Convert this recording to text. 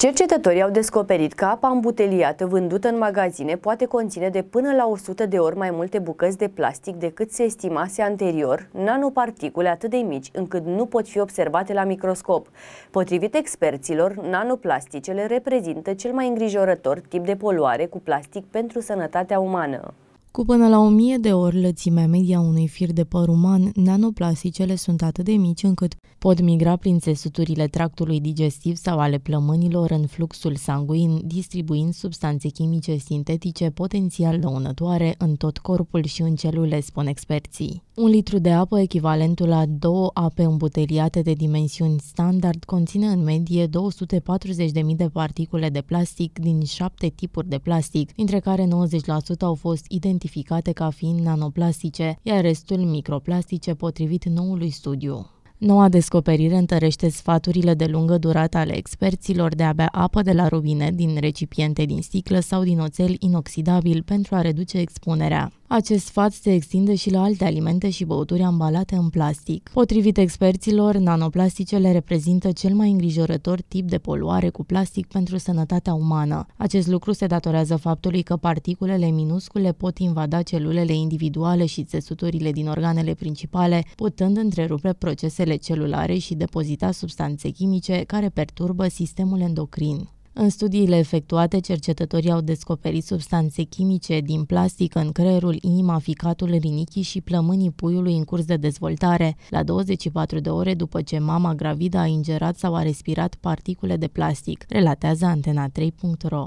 Cercetătorii au descoperit că apa îmbuteliată vândută în magazine poate conține de până la 100 de ori mai multe bucăți de plastic decât se estimase anterior, nanoparticule atât de mici încât nu pot fi observate la microscop. Potrivit experților, nanoplasticele reprezintă cel mai îngrijorător tip de poluare cu plastic pentru sănătatea umană. Cu până la o mie de ori lățimea media unui fir de păr uman, nanoplasticele sunt atât de mici încât pot migra prin țesuturile tractului digestiv sau ale plămânilor în fluxul sanguin, distribuind substanțe chimice sintetice potențial dăunătoare în tot corpul și în celule, spun experții. Un litru de apă, echivalentul la două ape îmbuteliate de dimensiuni standard, conține în medie 240.000 de particule de plastic din șapte tipuri de plastic, dintre care 90% au fost identificate identificate ca fiind nanoplastice, iar restul microplastice potrivit noului studiu. Noua descoperire întărește sfaturile de lungă durată ale experților de a bea apă de la robinet din recipiente din sticlă sau din oțel inoxidabil pentru a reduce expunerea. Acest sfat se extinde și la alte alimente și băuturi ambalate în plastic. Potrivit experților, nanoplasticele reprezintă cel mai îngrijorător tip de poluare cu plastic pentru sănătatea umană. Acest lucru se datorează faptului că particulele minuscule pot invada celulele individuale și țesuturile din organele principale, putând întrerupe procesele celulare și depozita substanțe chimice care perturbă sistemul endocrin. În studiile efectuate, cercetătorii au descoperit substanțe chimice din plastic în creierul, inima, ficatul, rinichii și plămânii puiului în curs de dezvoltare, la 24 de ore după ce mama gravidă a ingerat sau a respirat particule de plastic, relatează antena3.ro.